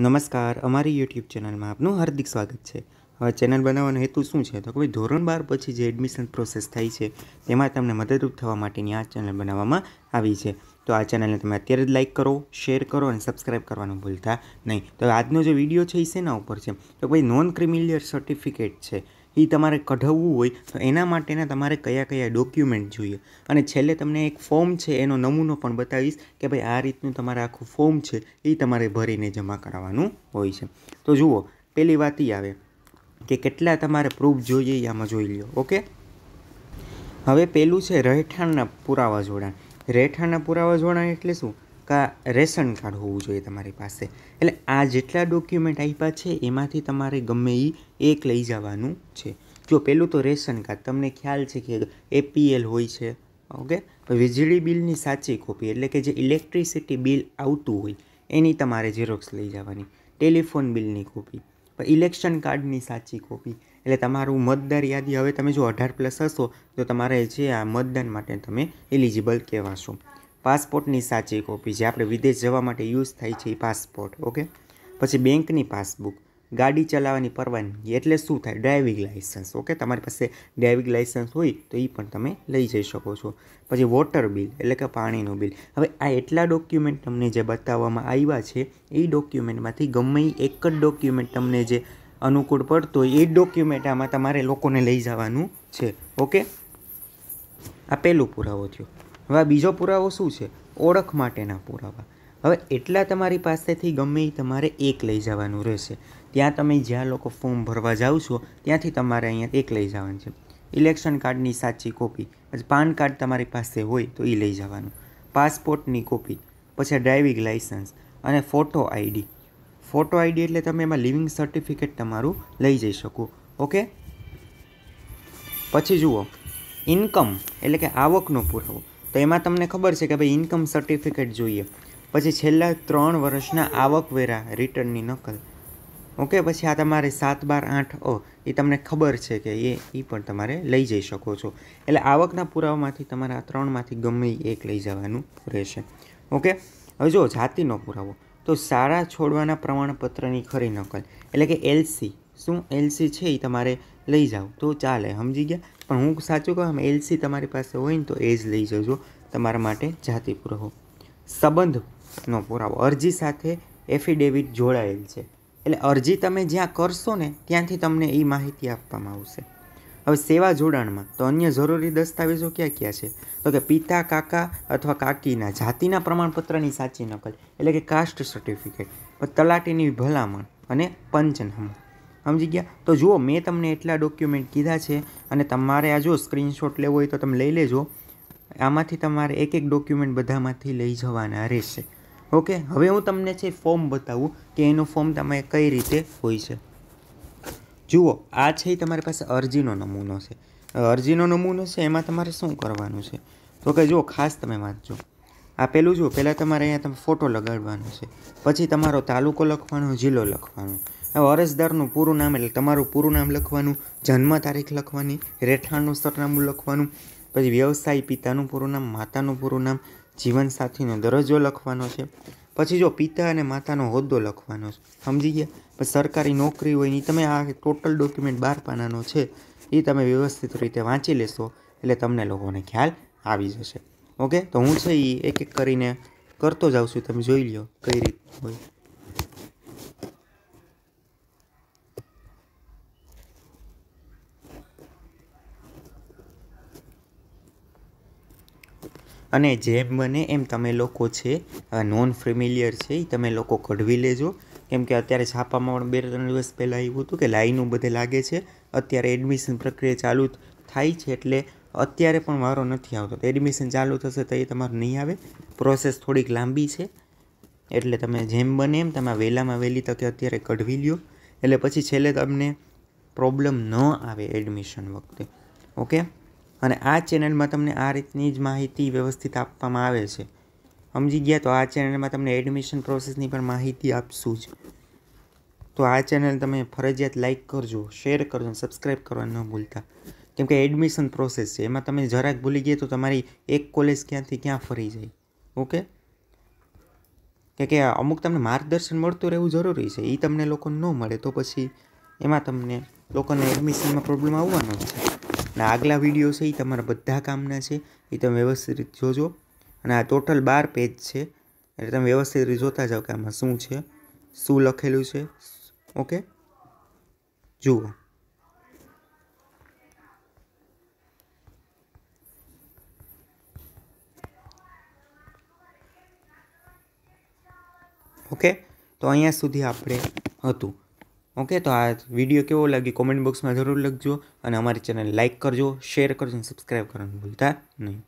નમસ્કાર અમારી યુટ્યુબ ચેનલમાં આપનું હાર્દિક સ્વાગત છે હવે ચેનલ બનાવવાનો હેતુ શું છે તો કે ભાઈ ધોરણ બાર પછી જે એડમિશન પ્રોસેસ થાય છે તેમાં તમને મદદરૂપ થવા માટેની આ ચેનલ બનાવવામાં આવી છે તો આ ચેનલને તમે અત્યારે જ લાઇક કરો શેર કરો અને સબસ્ક્રાઈબ કરવાનું ભૂલતા નહીં તો આજનો જે વિડીયો છે એ શેના ઉપર છે તો ભાઈ નોન ક્રિમિલિયર સર્ટિફિકેટ છે એ તમારે કઢાવવું હોય તો એના માટેના તમારે કયા કયા ડોક્યુમેન્ટ જોઈએ અને છેલ્લે તમને એક ફોર્મ છે એનો નમૂનો પણ બતાવીશ કે ભાઈ આ રીતનું તમારે આખું ફોર્મ છે એ તમારે ભરીને જમા કરાવવાનું હોય છે તો જુઓ પહેલી વાત એ આવે કે કેટલા તમારે પ્રૂફ જોઈએ એ આમાં જોઈ લો ઓકે હવે પહેલું છે રહેઠાણના પુરાવા જોડાણ રહેઠાણના પુરાવા જોડાણ એટલે શું ટકા રેશન કાર્ડ હોવું જોઈએ તમારી પાસે એટલે આ જેટલા ડોક્યુમેન્ટ આપ્યા છે એમાંથી તમારે ગમે એ એક લઈ જવાનું છે જો પહેલું તો રેશન કાર્ડ તમને ખ્યાલ છે કે એપીએલ હોય છે ઓકે વીજળી બિલની સાચી કોપી એટલે કે જે ઇલેક્ટ્રિસિટી બિલ આવતું હોય એની તમારે ઝેરોક્સ લઈ જવાની ટેલિફોન બિલની કોપી ઇલેક્શન કાર્ડની સાચી કોપી એટલે તમારું મતદાર યાદી હવે તમે જો અઢાર પ્લસ હશો તો તમારે જે આ મતદાન માટે તમે એલિજિબલ કહેવાશો પાસપોર્ટની સાચી કોપી જે આપણે વિદેશ જવા માટે યુઝ થાય છે એ પાસપોર્ટ ઓકે પછી બેંકની પાસબુક ગાડી ચલાવવાની પરવાનગી એટલે શું થાય ડ્રાઇવિંગ લાઇસન્સ ઓકે તમારી પાસે ડ્રાઇવિંગ લાઇસન્સ હોય તો એ પણ તમે લઈ જઈ શકો છો પછી વોટર બિલ એટલે કે પાણીનું બિલ હવે આ એટલા ડોક્યુમેન્ટ તમને જે બતાવવામાં આવ્યા છે એ ડોક્યુમેન્ટમાંથી ગમે એક જ ડોક્યુમેન્ટ તમને જે અનુકૂળ પડતો હોય એ ડોક્યુમેન્ટ આમાં તમારે લોકોને લઈ જવાનું છે ઓકે આ પહેલું પુરાવો થયો હવે બીજો પુરાવો શું છે ઓળખ માટેના પુરાવા હવે એટલા તમારી પાસેથી ગમે એ તમારે એક લઈ જવાનું રહેશે ત્યાં તમે જ્યાં લોકો ફોર્મ ભરવા જાઓ છો ત્યાંથી તમારે અહીંયા એક લઈ જવાનું છે ઇલેક્શન કાર્ડની સાચી કોપી પછી પાન કાર્ડ તમારી પાસે હોય તો એ લઈ જવાનું પાસપોર્ટની કોપી પછી ડ્રાઇવિંગ લાઇસન્સ અને ફોટો આઈડી ફોટો આઈડી એટલે તમે એમાં લિવિંગ સર્ટિફિકેટ તમારું લઈ જઈ શકો ઓકે પછી જુઓ ઇન્કમ એટલે કે આવકનો પુરાવો તો એમાં તમને ખબર છે કે ભાઈ ઇન્કમ સર્ટિફિકેટ જોઈએ પછી છેલ્લા ત્રણ વર્ષના આવકવેરા રિટર્નની નકલ ઓકે પછી આ તમારે સાત બાર આઠ ઓ એ તમને ખબર છે કે એ એ પણ તમારે લઈ જઈ શકો છો એટલે આવકના પુરાવામાંથી તમારે આ ત્રણમાંથી ગમે એક લઈ જવાનું રહેશે ઓકે હવે જો જાતિનો પુરાવો તો શાળા છોડવાના પ્રમાણપત્રની ખરી નકલ એટલે કે એલસી શું એલસી છે એ તમારે લઈ જાઓ તો ચાલે સમજી ગયા પણ હું સાચું કહું એલસી તમારી પાસે હોય ને તો એ જ લઈ જજો તમારા માટે જાતિ પુરાવો સંબંધનો પુરાવો અરજી સાથે એફિડેવિટ જોડાયેલ છે એટલે અરજી તમે જ્યાં કરશો ને ત્યાંથી તમને એ માહિતી આપવામાં આવશે હવે સેવા જોડાણમાં તો અન્ય જરૂરી દસ્તાવેજો ક્યાં ક્યાં છે તો કે પિતા કાકા અથવા કાકીના જાતિના પ્રમાણપત્રની સાચી નકલ એટલે કે કાસ્ટ સર્ટિફિકેટ તલાટીની ભલામણ અને પંચનામું સમજી ગયા તો જુઓ મેં તમને એટલા ડોક્યુમેન્ટ કીધા છે અને તમારે આ જો સ્ક્રીનશોટ લેવો હોય તો તમે લઈ લેજો આમાંથી તમારે એક એક ડોક્યુમેન્ટ બધામાંથી લઈ જવાના રહેશે ઓકે હવે હું તમને છે ફોર્મ બતાવું કે એનું ફોર્મ તમે કઈ રીતે હોય છે જુઓ આ છે તમારી પાસે અરજીનો નમૂનો છે અરજીનો નમૂનો છે એમાં તમારે શું કરવાનું છે તો કે જુઓ ખાસ તમે વાંચજો આ પેલું જુઓ પહેલાં તમારે અહીંયા તમે ફોટો લગાડવાનો છે પછી તમારો તાલુકો લખવાનો જિલ્લો લખવાનો અરજદારનું પૂરું નામ એટલે તમારું પૂરું નામ લખવાનું જન્મ તારીખ લખવાની રહેઠાણનું સરનામું લખવાનું પછી વ્યવસાય પિતાનું પૂરું નામ માતાનું પૂરું નામ જીવનસાથીનો દરજ્જો લખવાનો છે પછી જો પિતા અને માતાનો હોદ્દો લખવાનો છે સમજી ગયા પછી સરકારી નોકરી હોય એ તમે આ ટોટલ ડોક્યુમેન્ટ બાર પાનાનો છે એ તમે વ્યવસ્થિત રીતે વાંચી લેશો એટલે તમને લોકોને ખ્યાલ આવી જશે ઓકે તો હું છે એ એક એક કરીને કરતો જાઉં છું તમે જોઈ લો કઈ રીત હોય અને જેમ બને એમ તમે લોકો છે નોન ફેમિલિયર છે એ તમે લોકો કઢવી લેજો કેમ કે અત્યારે છાપામાં પણ બે ત્રણ દિવસ પહેલાં આવ્યું હતું કે લાઈનું બધે લાગે છે અત્યારે એડમિશન પ્રક્રિયા ચાલુ થાય છે એટલે અત્યારે પણ વારો નથી આવતો તો એડમિશન ચાલુ થશે તો એ તમારું નહીં આવે પ્રોસેસ થોડીક લાંબી છે એટલે તમે જેમ બને એમ તમે વહેલામાં વહેલી તકે અત્યારે કઢવી લ્યો એટલે પછી છેલ્લે તમને પ્રોબ્લેમ ન આવે એડમિશન વખતે ઓકે અને આ ચેનલમાં તમને આ રીતની જ માહિતી વ્યવસ્થિત આપવામાં આવે છે સમજી ગયા તો આ ચેનલમાં તમને એડમિશન પ્રોસેસની પણ માહિતી આપશું જ તો આ ચેનલ તમે ફરજિયાત લાઇક કરજો શેર કરજો અને સબસ્ક્રાઈબ કરવાનું ન ભૂલતા કેમ કે એડમિશન પ્રોસેસ છે એમાં તમે જરાક ભૂલી ગયા તો તમારી એક કોલેજ ક્યાંથી ક્યાં ફરી જાય ઓકે કે કે અમુક તમને માર્ગદર્શન મળતું રહેવું જરૂરી છે એ તમને લોકો ન મળે તો પછી એમાં તમને લોકોને એડમિશનમાં પ્રોબ્લેમ આવવાનો છે અને આગલા વિડીયો છે એ તમારા બધા કામના છે એ તમે વ્યવસ્થિત રીતે જોજો અને આ ટોટલ બાર પેજ છે એટલે તમે વ્યવસ્થિત રીતે જોતા જાઓ કે આમાં શું છે શું લખેલું છે ઓકે જુઓ ઓકે તો અહીંયા સુધી આપણે હતું ઓકે તો આ વિડીયો કેવો લાગ્યો કોમેન્ટ બોક્સમાં જરૂર લખજો અને અમારી ચેનલ લાઇક કરજો શેર કરજો અને સબસ્ક્રાઈબ કરવાનું ભૂલતા નહીં